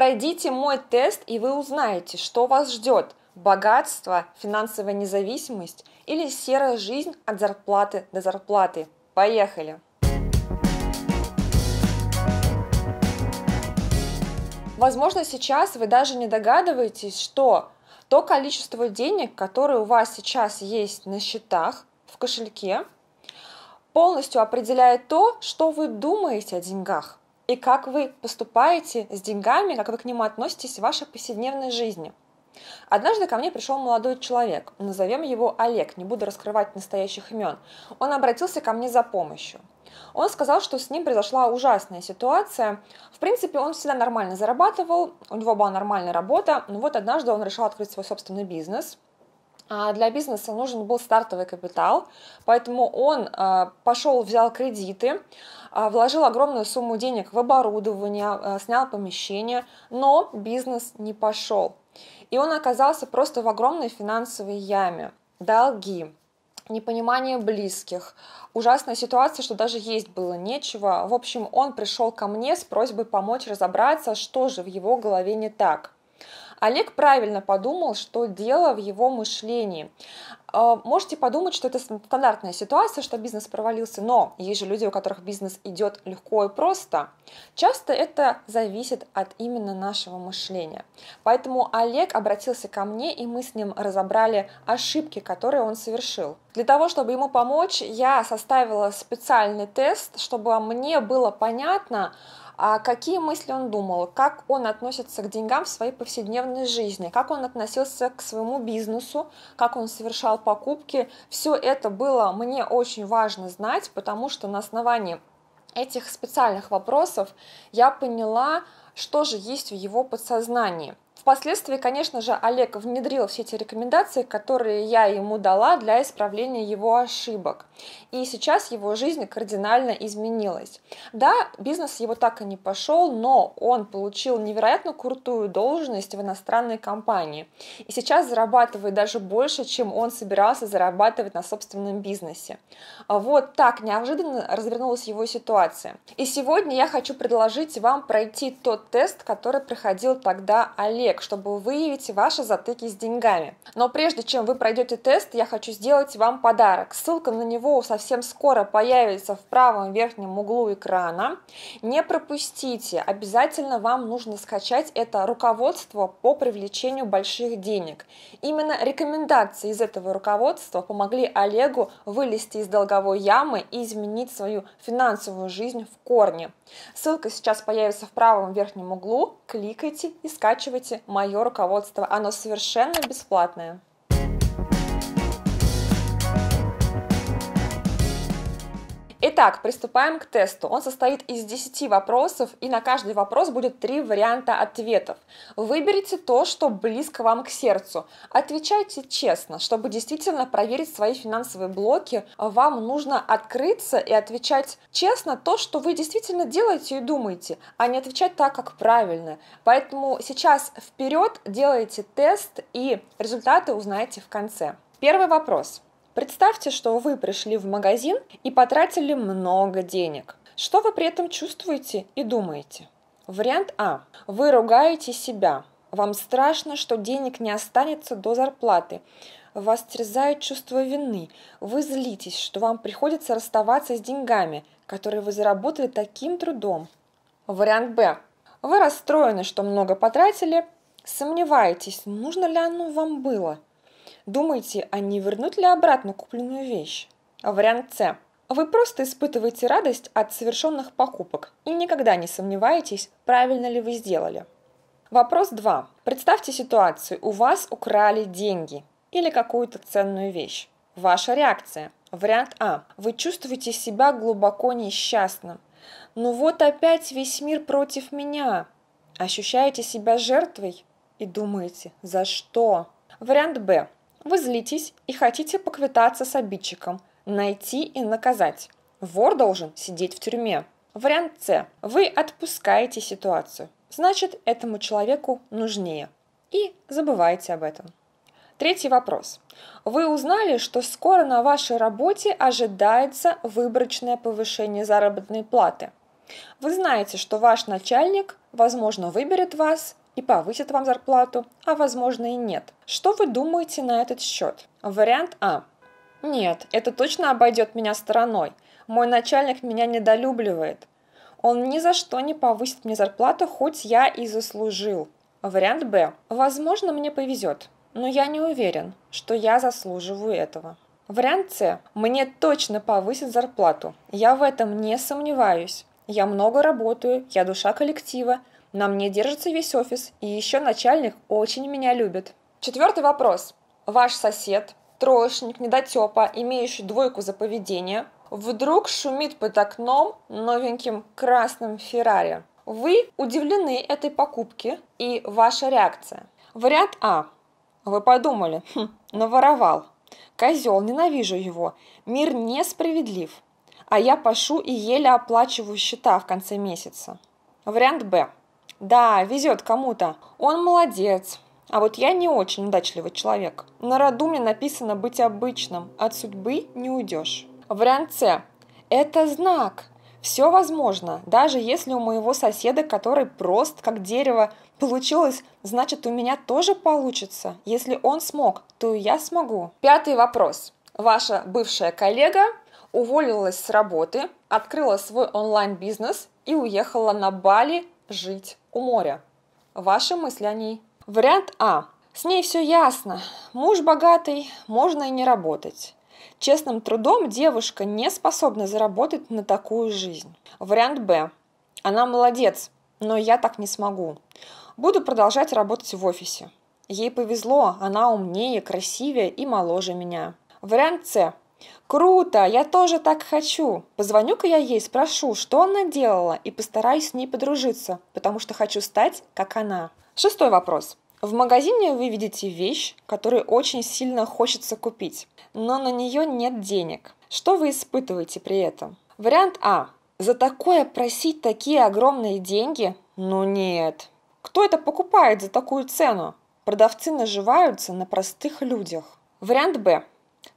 Пройдите мой тест, и вы узнаете, что вас ждет – богатство, финансовая независимость или серая жизнь от зарплаты до зарплаты. Поехали! Возможно, сейчас вы даже не догадываетесь, что то количество денег, которое у вас сейчас есть на счетах, в кошельке, полностью определяет то, что вы думаете о деньгах и как вы поступаете с деньгами, как вы к нему относитесь в вашей повседневной жизни. Однажды ко мне пришел молодой человек, назовем его Олег, не буду раскрывать настоящих имен. Он обратился ко мне за помощью. Он сказал, что с ним произошла ужасная ситуация. В принципе, он всегда нормально зарабатывал, у него была нормальная работа, но вот однажды он решил открыть свой собственный бизнес – а, для бизнеса нужен был стартовый капитал, поэтому он а, пошел, взял кредиты, а, вложил огромную сумму денег в оборудование, снял помещение, но бизнес не пошел. И он оказался просто в огромной финансовой яме. Долги, непонимание близких, ужасная ситуация, что даже есть было нечего. В общем, он пришел ко мне с просьбой помочь разобраться, что же в его голове не так – Олег правильно подумал, что дело в его мышлении. А, можете подумать, что это стандартная ситуация, что бизнес провалился, но есть же люди, у которых бизнес идет легко и просто. Часто это зависит от именно нашего мышления. Поэтому Олег обратился ко мне, и мы с ним разобрали ошибки, которые он совершил. Для того, чтобы ему помочь, я составила специальный тест, чтобы мне было понятно, а какие мысли он думал, как он относится к деньгам в своей повседневной жизни, как он относился к своему бизнесу, как он совершал покупки. Все это было мне очень важно знать, потому что на основании этих специальных вопросов я поняла, что же есть в его подсознании – Впоследствии, конечно же, Олег внедрил все эти рекомендации, которые я ему дала для исправления его ошибок. И сейчас его жизнь кардинально изменилась. Да, бизнес его так и не пошел, но он получил невероятно крутую должность в иностранной компании. И сейчас зарабатывает даже больше, чем он собирался зарабатывать на собственном бизнесе. Вот так неожиданно развернулась его ситуация. И сегодня я хочу предложить вам пройти тот тест, который проходил тогда Олег коллег, чтобы выявить ваши затыки с деньгами. Но прежде чем вы пройдете тест, я хочу сделать вам подарок. Ссылка на него совсем скоро появится в правом верхнем углу экрана. Не пропустите, обязательно вам нужно скачать это руководство по привлечению больших денег. Именно рекомендации из этого руководства помогли Олегу вылезти из долговой ямы и изменить свою финансовую жизнь в корне. Ссылка сейчас появится в правом верхнем углу, кликайте и скачивайте мое руководство. Оно совершенно бесплатное. Итак, приступаем к тесту. Он состоит из 10 вопросов, и на каждый вопрос будет три варианта ответов. Выберите то, что близко вам к сердцу. Отвечайте честно. Чтобы действительно проверить свои финансовые блоки, вам нужно открыться и отвечать честно то, что вы действительно делаете и думаете, а не отвечать так, как правильно. Поэтому сейчас вперед делайте тест, и результаты узнаете в конце. Первый вопрос. Представьте, что вы пришли в магазин и потратили много денег. Что вы при этом чувствуете и думаете? Вариант А. Вы ругаете себя. Вам страшно, что денег не останется до зарплаты. Вас терзает чувство вины. Вы злитесь, что вам приходится расставаться с деньгами, которые вы заработали таким трудом. Вариант Б. Вы расстроены, что много потратили, сомневаетесь, нужно ли оно вам было – Думаете, а не вернут ли обратно купленную вещь? Вариант С. Вы просто испытываете радость от совершенных покупок и никогда не сомневаетесь, правильно ли вы сделали. Вопрос 2. Представьте ситуацию, у вас украли деньги или какую-то ценную вещь. Ваша реакция. Вариант А. Вы чувствуете себя глубоко несчастным. Ну вот опять весь мир против меня. Ощущаете себя жертвой и думаете, за что? Вариант Б. Вы злитесь и хотите поквитаться с обидчиком, найти и наказать. Вор должен сидеть в тюрьме. Вариант С. Вы отпускаете ситуацию. Значит, этому человеку нужнее. И забывайте об этом. Третий вопрос. Вы узнали, что скоро на вашей работе ожидается выборочное повышение заработной платы. Вы знаете, что ваш начальник, возможно, выберет вас и повысят вам зарплату, а возможно и нет. Что вы думаете на этот счет? Вариант А. Нет, это точно обойдет меня стороной. Мой начальник меня недолюбливает. Он ни за что не повысит мне зарплату, хоть я и заслужил. Вариант Б. Возможно, мне повезет, но я не уверен, что я заслуживаю этого. Вариант С. Мне точно повысит зарплату. Я в этом не сомневаюсь. Я много работаю, я душа коллектива, на мне держится весь офис, и еще начальник очень меня любит. Четвертый вопрос. Ваш сосед, троечник, недотепа, имеющий двойку за поведение, вдруг шумит под окном новеньким красным Феррари. Вы удивлены этой покупке и ваша реакция. Вариант А. Вы подумали, хм, наворовал. Козел, ненавижу его. Мир несправедлив. А я пашу и еле оплачиваю счета в конце месяца. Вариант Б. Да, везет кому-то. Он молодец. А вот я не очень удачливый человек. На роду мне написано быть обычным. От судьбы не уйдешь. Вариант С. Это знак. Все возможно, даже если у моего соседа, который прост как дерево, получилось, значит у меня тоже получится. Если он смог, то и я смогу. Пятый вопрос. Ваша бывшая коллега уволилась с работы, открыла свой онлайн-бизнес и уехала на Бали жить у моря. Ваши мысли о ней. Вариант А. С ней все ясно. Муж богатый, можно и не работать. Честным трудом девушка не способна заработать на такую жизнь. Вариант Б. Она молодец, но я так не смогу. Буду продолжать работать в офисе. Ей повезло, она умнее, красивее и моложе меня. Вариант С. Круто, я тоже так хочу. Позвоню-ка я ей, спрошу, что она делала, и постараюсь с ней подружиться, потому что хочу стать, как она. Шестой вопрос. В магазине вы видите вещь, которую очень сильно хочется купить, но на нее нет денег. Что вы испытываете при этом? Вариант А. За такое просить такие огромные деньги? Ну нет. Кто это покупает за такую цену? Продавцы наживаются на простых людях. Вариант Б.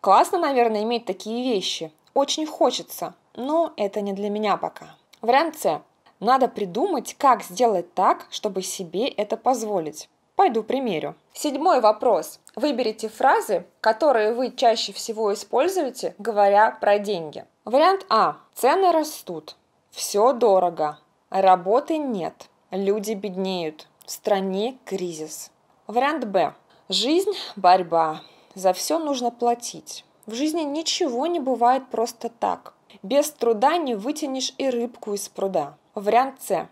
Классно, наверное, иметь такие вещи. Очень хочется, но это не для меня пока. Вариант С. Надо придумать, как сделать так, чтобы себе это позволить. Пойду примерю. Седьмой вопрос. Выберите фразы, которые вы чаще всего используете, говоря про деньги. Вариант А. Цены растут. Все дорого. Работы нет. Люди беднеют. В стране кризис. Вариант Б. Жизнь – борьба. За все нужно платить. В жизни ничего не бывает просто так. Без труда не вытянешь и рыбку из пруда. Вариант С.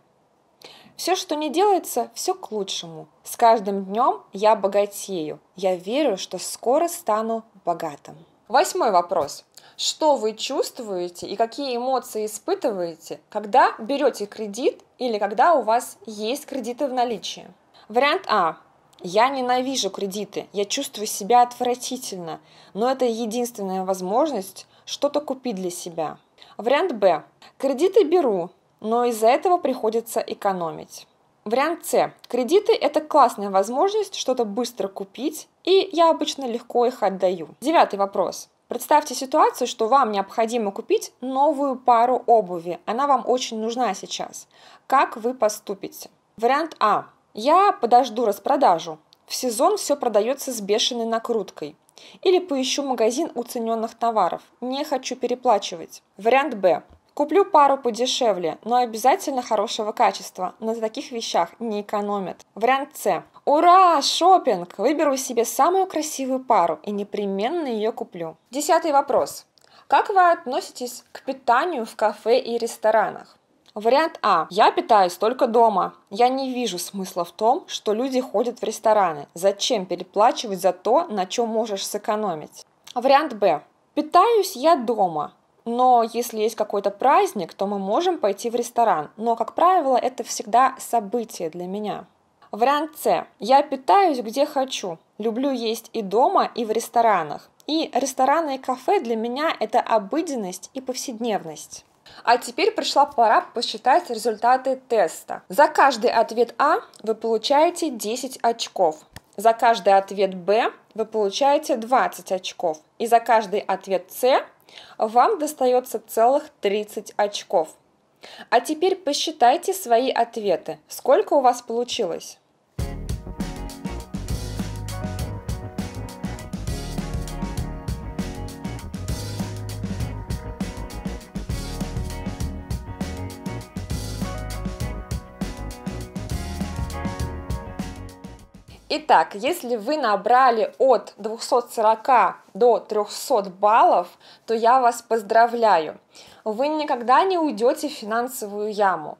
Все, что не делается, все к лучшему. С каждым днем я богатею. Я верю, что скоро стану богатым. Восьмой вопрос. Что вы чувствуете и какие эмоции испытываете, когда берете кредит или когда у вас есть кредиты в наличии? Вариант А. Я ненавижу кредиты, я чувствую себя отвратительно, но это единственная возможность что-то купить для себя. Вариант Б. Кредиты беру, но из-за этого приходится экономить. Вариант С. Кредиты – это классная возможность что-то быстро купить, и я обычно легко их отдаю. Девятый вопрос. Представьте ситуацию, что вам необходимо купить новую пару обуви. Она вам очень нужна сейчас. Как вы поступите? Вариант А. Я подожду распродажу. В сезон все продается с бешеной накруткой. Или поищу магазин уцененных товаров. Не хочу переплачивать. Вариант Б. Куплю пару подешевле, но обязательно хорошего качества. На таких вещах не экономят. Вариант С. Ура, шопинг! Выберу себе самую красивую пару и непременно ее куплю. Десятый вопрос. Как вы относитесь к питанию в кафе и ресторанах? Вариант А. Я питаюсь только дома. Я не вижу смысла в том, что люди ходят в рестораны. Зачем переплачивать за то, на чем можешь сэкономить? Вариант Б. Питаюсь я дома, но если есть какой-то праздник, то мы можем пойти в ресторан. Но, как правило, это всегда событие для меня. Вариант С. Я питаюсь где хочу. Люблю есть и дома, и в ресторанах. И рестораны и кафе для меня это обыденность и повседневность. А теперь пришла пора посчитать результаты теста. За каждый ответ А вы получаете 10 очков. За каждый ответ Б вы получаете 20 очков. И за каждый ответ С вам достается целых 30 очков. А теперь посчитайте свои ответы. Сколько у вас получилось? Итак, если вы набрали от 240 до 300 баллов, то я вас поздравляю. Вы никогда не уйдете в финансовую яму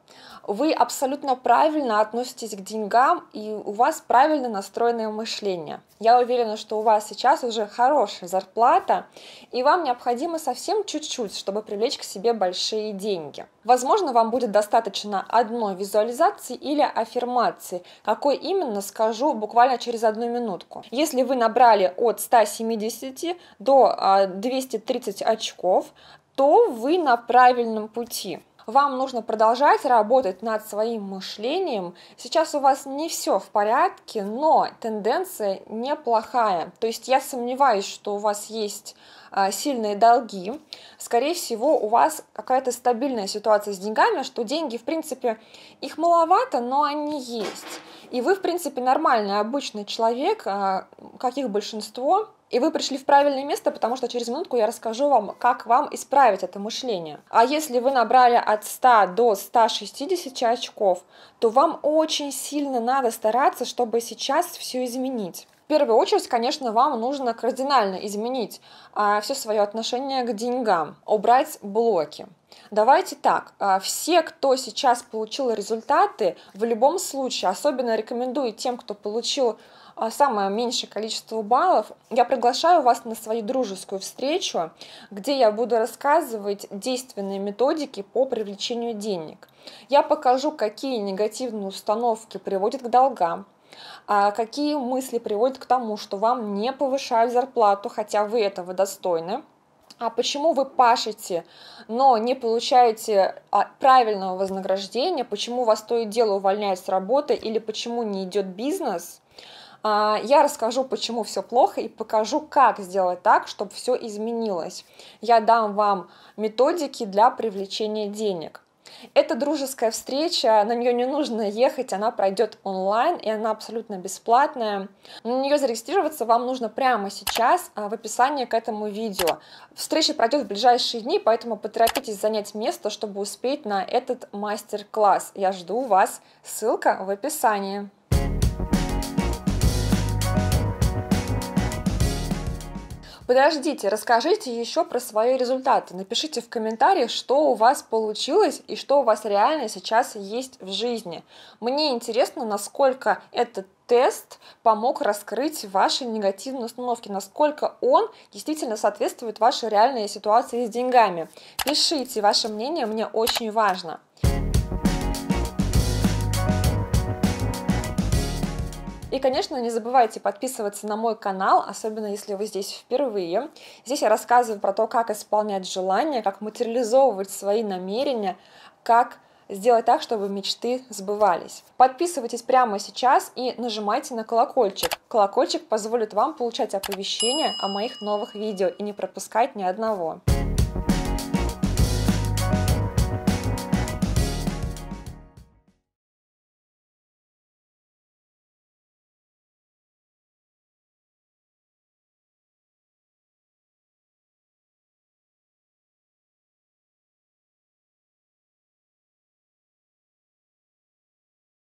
вы абсолютно правильно относитесь к деньгам, и у вас правильно настроенное мышление. Я уверена, что у вас сейчас уже хорошая зарплата, и вам необходимо совсем чуть-чуть, чтобы привлечь к себе большие деньги. Возможно, вам будет достаточно одной визуализации или аффирмации, какой именно скажу буквально через одну минутку. Если вы набрали от 170 до 230 а, очков, то вы на правильном пути вам нужно продолжать работать над своим мышлением. Сейчас у вас не все в порядке, но тенденция неплохая. То есть я сомневаюсь, что у вас есть а, сильные долги. Скорее всего, у вас какая-то стабильная ситуация с деньгами, что деньги, в принципе, их маловато, но они есть. И вы, в принципе, нормальный, обычный человек, а, каких большинство, и вы пришли в правильное место, потому что через минутку я расскажу вам, как вам исправить это мышление. А если вы набрали от 100 до 160 очков, то вам очень сильно надо стараться, чтобы сейчас все изменить. В первую очередь, конечно, вам нужно кардинально изменить а, все свое отношение к деньгам, убрать блоки. Давайте так, а, все, кто сейчас получил результаты, в любом случае, особенно рекомендую тем, кто получил а, самое меньшее количество баллов, я приглашаю вас на свою дружескую встречу, где я буду рассказывать действенные методики по привлечению денег. Я покажу, какие негативные установки приводят к долгам, а какие мысли приводят к тому, что вам не повышают зарплату, хотя вы этого достойны, а почему вы пашете, но не получаете а, правильного вознаграждения, почему вас то и дело увольняют с работы или почему не идет бизнес – а, я расскажу, почему все плохо и покажу, как сделать так, чтобы все изменилось. Я дам вам методики для привлечения денег. Это дружеская встреча, на нее не нужно ехать, она пройдет онлайн и она абсолютно бесплатная. На нее зарегистрироваться вам нужно прямо сейчас а, в описании к этому видео. Встреча пройдет в ближайшие дни, поэтому поторопитесь занять место, чтобы успеть на этот мастер-класс. Я жду вас, ссылка в описании. Подождите, расскажите еще про свои результаты. Напишите в комментариях, что у вас получилось и что у вас реально сейчас есть в жизни. Мне интересно, насколько этот тест помог раскрыть ваши негативные установки, насколько он действительно соответствует вашей реальной ситуации с деньгами. Пишите ваше мнение, мне очень важно. И, конечно, не забывайте подписываться на мой канал, особенно если вы здесь впервые. Здесь я рассказываю про то, как исполнять желания, как материализовывать свои намерения, как сделать так, чтобы мечты сбывались. Подписывайтесь прямо сейчас и нажимайте на колокольчик. Колокольчик позволит вам получать оповещения о моих новых видео и не пропускать ни одного.